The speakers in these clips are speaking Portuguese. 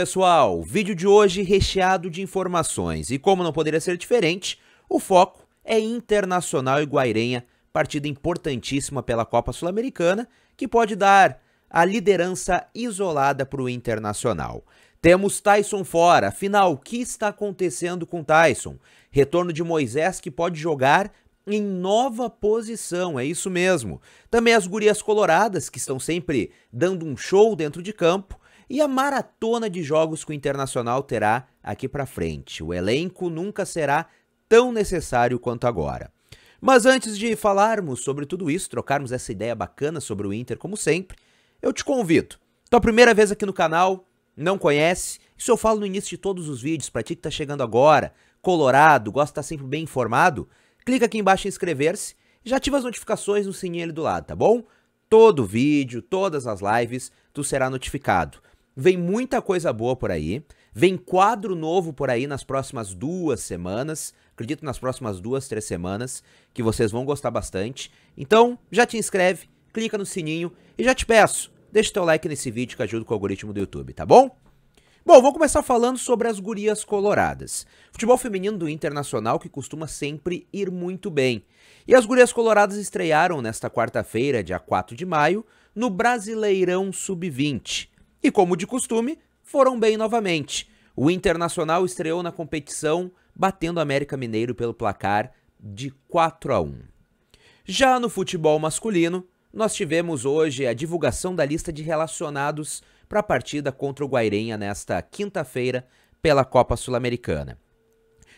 pessoal, vídeo de hoje recheado de informações e como não poderia ser diferente, o foco é Internacional e Guairenha, partida importantíssima pela Copa Sul-Americana que pode dar a liderança isolada para o Internacional. Temos Tyson fora, afinal, o que está acontecendo com Tyson? Retorno de Moisés que pode jogar em nova posição, é isso mesmo. Também as gurias coloradas que estão sempre dando um show dentro de campo e a maratona de jogos que o Internacional terá aqui para frente. O elenco nunca será tão necessário quanto agora. Mas antes de falarmos sobre tudo isso, trocarmos essa ideia bacana sobre o Inter, como sempre, eu te convido. Tua primeira vez aqui no canal, não conhece? Isso eu falo no início de todos os vídeos, para ti que tá chegando agora, colorado, gosta de estar tá sempre bem informado, clica aqui embaixo em inscrever-se e já ativa as notificações no sininho ali do lado, tá bom? Todo vídeo, todas as lives, tu será notificado. Vem muita coisa boa por aí. Vem quadro novo por aí nas próximas duas semanas. Acredito nas próximas duas, três semanas, que vocês vão gostar bastante. Então, já te inscreve, clica no sininho e já te peço, deixa teu like nesse vídeo que ajuda com o algoritmo do YouTube, tá bom? Bom, vou começar falando sobre as gurias coloradas. Futebol feminino do Internacional que costuma sempre ir muito bem. E as gurias coloradas estrearam nesta quarta-feira, dia 4 de maio, no Brasileirão Sub-20. E como de costume, foram bem novamente. O Internacional estreou na competição, batendo o América Mineiro pelo placar de 4 a 1. Já no futebol masculino, nós tivemos hoje a divulgação da lista de relacionados para a partida contra o Guairenha nesta quinta-feira pela Copa Sul-Americana.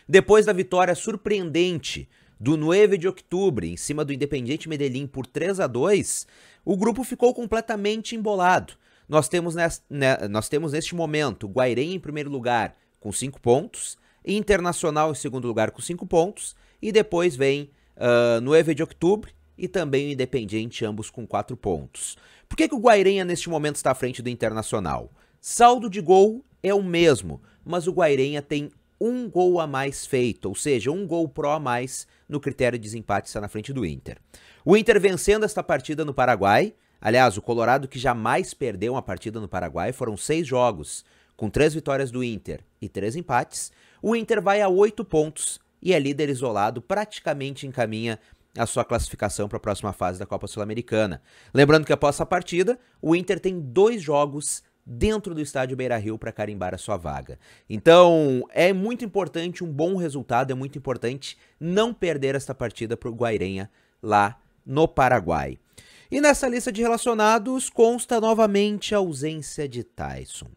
Depois da vitória surpreendente do 9 de outubro em cima do Independiente Medellín por 3 a 2, o grupo ficou completamente embolado. Nós temos, né, nós temos neste momento Guairém em primeiro lugar com 5 pontos, Internacional em segundo lugar com 5 pontos, e depois vem uh, de outubro e também o Independiente, ambos com 4 pontos. Por que, que o Guairenha neste momento está à frente do Internacional? Saldo de gol é o mesmo, mas o Guairenha tem um gol a mais feito, ou seja, um gol pró a mais no critério de desempate está na frente do Inter. O Inter vencendo esta partida no Paraguai, Aliás, o Colorado que jamais perdeu uma partida no Paraguai foram seis jogos, com três vitórias do Inter e três empates. O Inter vai a oito pontos e é líder isolado, praticamente encaminha a sua classificação para a próxima fase da Copa Sul-Americana. Lembrando que após a partida, o Inter tem dois jogos dentro do estádio Beira-Rio para carimbar a sua vaga. Então, é muito importante um bom resultado, é muito importante não perder esta partida para o Guairenha lá no Paraguai. E nessa lista de relacionados consta novamente a ausência de Tyson.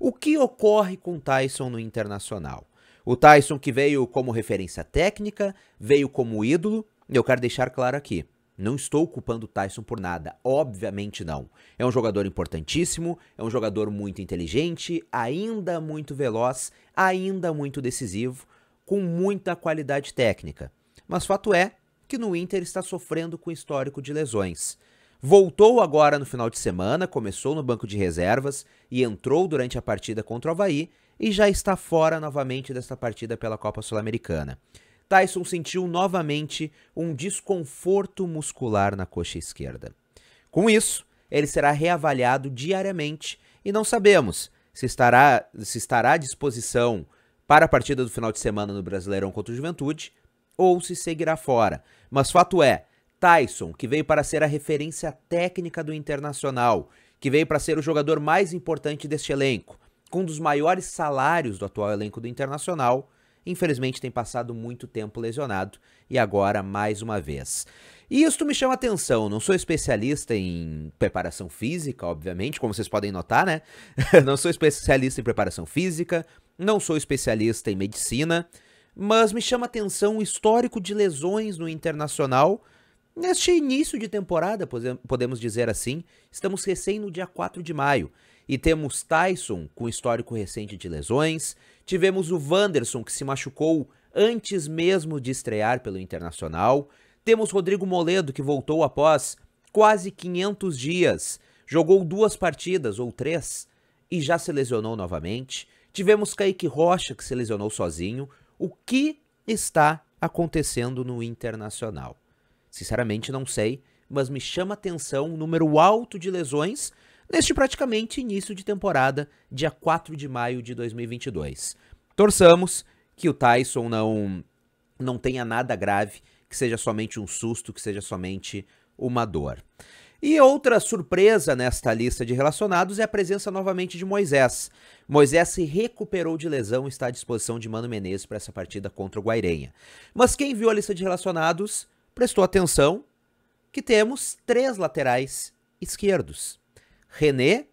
O que ocorre com Tyson no internacional? O Tyson que veio como referência técnica, veio como ídolo, eu quero deixar claro aqui. Não estou culpando o Tyson por nada, obviamente não. É um jogador importantíssimo, é um jogador muito inteligente, ainda muito veloz, ainda muito decisivo, com muita qualidade técnica. Mas fato é que no Inter está sofrendo com histórico de lesões. Voltou agora no final de semana, começou no banco de reservas e entrou durante a partida contra o Havaí e já está fora novamente desta partida pela Copa Sul-Americana. Tyson sentiu novamente um desconforto muscular na coxa esquerda. Com isso, ele será reavaliado diariamente e não sabemos se estará, se estará à disposição para a partida do final de semana no Brasileirão contra o Juventude ou se seguirá fora. Mas fato é, Tyson, que veio para ser a referência técnica do Internacional, que veio para ser o jogador mais importante deste elenco, com um dos maiores salários do atual elenco do Internacional, infelizmente tem passado muito tempo lesionado e agora mais uma vez. E isto me chama atenção, não sou especialista em preparação física, obviamente, como vocês podem notar, né? não sou especialista em preparação física, não sou especialista em medicina, mas me chama atenção o histórico de lesões no Internacional Neste início de temporada, podemos dizer assim, estamos recém no dia 4 de maio e temos Tyson com histórico recente de lesões, tivemos o Wanderson que se machucou antes mesmo de estrear pelo Internacional, temos Rodrigo Moledo que voltou após quase 500 dias, jogou duas partidas ou três e já se lesionou novamente, tivemos Kaique Rocha que se lesionou sozinho. O que está acontecendo no Internacional? Sinceramente, não sei, mas me chama atenção o número alto de lesões neste praticamente início de temporada, dia 4 de maio de 2022. Torçamos que o Tyson não não tenha nada grave, que seja somente um susto, que seja somente uma dor. E outra surpresa nesta lista de relacionados é a presença novamente de Moisés. Moisés se recuperou de lesão e está à disposição de Mano Menezes para essa partida contra o Guairenha. Mas quem viu a lista de relacionados prestou atenção que temos três laterais esquerdos: René,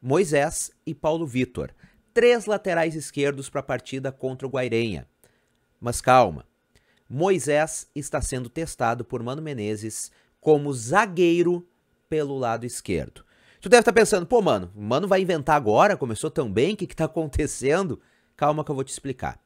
Moisés e Paulo Vitor. Três laterais esquerdos para a partida contra o Guairenha. Mas calma, Moisés está sendo testado por Mano Menezes como zagueiro pelo lado esquerdo. Tu deve estar tá pensando, pô, mano, mano vai inventar agora, começou tão bem, o que, que tá acontecendo? Calma que eu vou te explicar.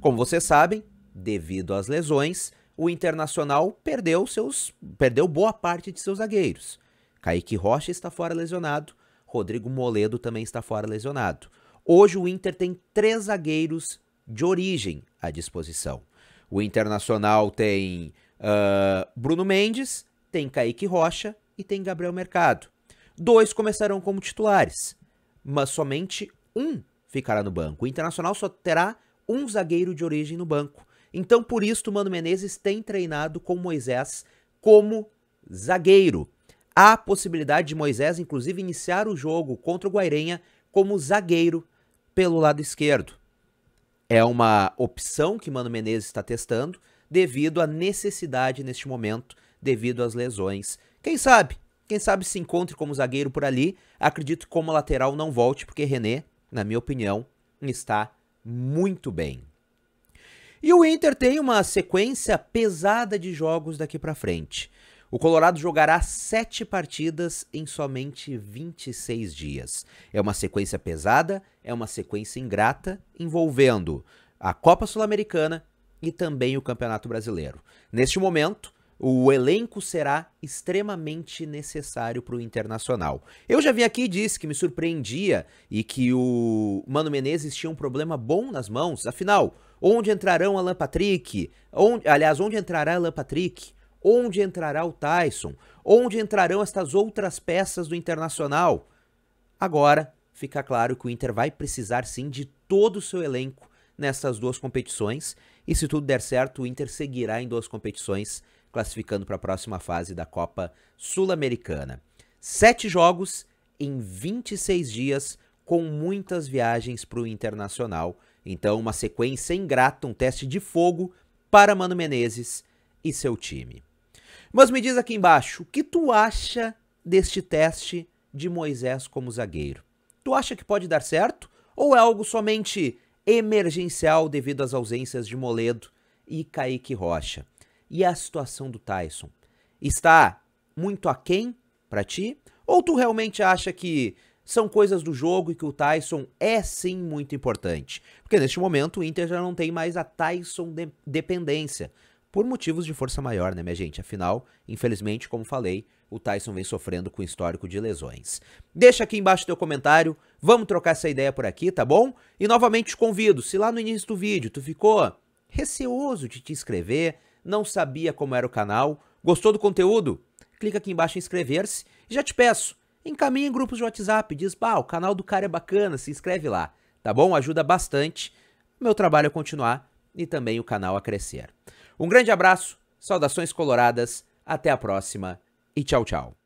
Como vocês sabem, devido às lesões, o Internacional perdeu seus perdeu boa parte de seus zagueiros. Kaique Rocha está fora lesionado, Rodrigo Moledo também está fora lesionado. Hoje o Inter tem três zagueiros de origem à disposição. O Internacional tem uh, Bruno Mendes, tem Kaique Rocha e tem Gabriel Mercado. Dois começarão como titulares, mas somente um ficará no banco. O Internacional só terá um zagueiro de origem no banco. Então, por isso, o Mano Menezes tem treinado com Moisés como zagueiro. Há possibilidade de Moisés, inclusive, iniciar o jogo contra o Guairenha como zagueiro pelo lado esquerdo. É uma opção que Mano Menezes está testando devido à necessidade neste momento, devido às lesões. Quem sabe? Quem sabe se encontre como zagueiro por ali. Acredito que como lateral não volte, porque René, na minha opinião, está muito bem. E o Inter tem uma sequência pesada de jogos daqui para frente. O Colorado jogará sete partidas em somente 26 dias. É uma sequência pesada, é uma sequência ingrata, envolvendo a Copa Sul-Americana e também o Campeonato Brasileiro. Neste momento, o elenco será extremamente necessário para o Internacional. Eu já vim aqui e disse que me surpreendia e que o Mano Menezes tinha um problema bom nas mãos. Afinal, onde entrarão Alan Patrick? Onde, aliás, onde entrará Alan Patrick? Onde entrará o Tyson? Onde entrarão estas outras peças do Internacional? Agora fica claro que o Inter vai precisar sim de todo o seu elenco nessas duas competições. E se tudo der certo, o Inter seguirá em duas competições classificando para a próxima fase da Copa Sul-Americana. Sete jogos em 26 dias, com muitas viagens para o internacional. Então, uma sequência ingrata, um teste de fogo para Mano Menezes e seu time. Mas me diz aqui embaixo, o que tu acha deste teste de Moisés como zagueiro? Tu acha que pode dar certo? Ou é algo somente emergencial devido às ausências de Moledo e Kaique Rocha? E a situação do Tyson? Está muito aquém para ti? Ou tu realmente acha que são coisas do jogo e que o Tyson é sim muito importante? Porque neste momento o Inter já não tem mais a Tyson de dependência, por motivos de força maior, né, minha gente? Afinal, infelizmente, como falei, o Tyson vem sofrendo com histórico de lesões. Deixa aqui embaixo teu comentário, vamos trocar essa ideia por aqui, tá bom? E novamente te convido, se lá no início do vídeo tu ficou receoso de te inscrever, não sabia como era o canal, gostou do conteúdo? Clica aqui embaixo em inscrever-se e já te peço, encaminha em grupos de WhatsApp, diz, pá, o canal do cara é bacana, se inscreve lá, tá bom? Ajuda bastante o meu trabalho a continuar e também o canal a crescer. Um grande abraço, saudações coloradas, até a próxima e tchau, tchau.